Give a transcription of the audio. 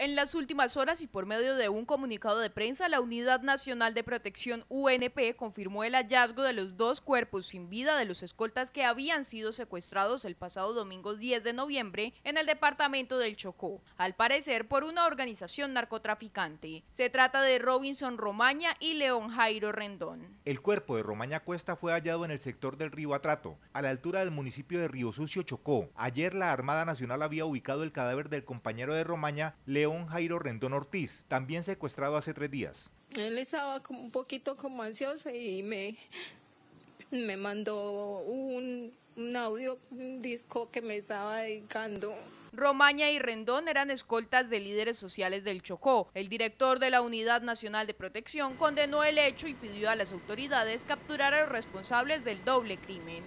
En las últimas horas y por medio de un comunicado de prensa, la Unidad Nacional de Protección UNP confirmó el hallazgo de los dos cuerpos sin vida de los escoltas que habían sido secuestrados el pasado domingo 10 de noviembre en el departamento del Chocó, al parecer por una organización narcotraficante. Se trata de Robinson Romaña y León Jairo Rendón. El cuerpo de Romaña Cuesta fue hallado en el sector del río Atrato, a la altura del municipio de Río Sucio, Chocó. Ayer la Armada Nacional había ubicado el cadáver del compañero de Romaña, León un Jairo Rendón Ortiz, también secuestrado hace tres días. Él estaba un poquito como ansioso y me, me mandó un, un audio, un disco que me estaba dedicando. Romaña y Rendón eran escoltas de líderes sociales del Chocó. El director de la Unidad Nacional de Protección condenó el hecho y pidió a las autoridades capturar a los responsables del doble crimen.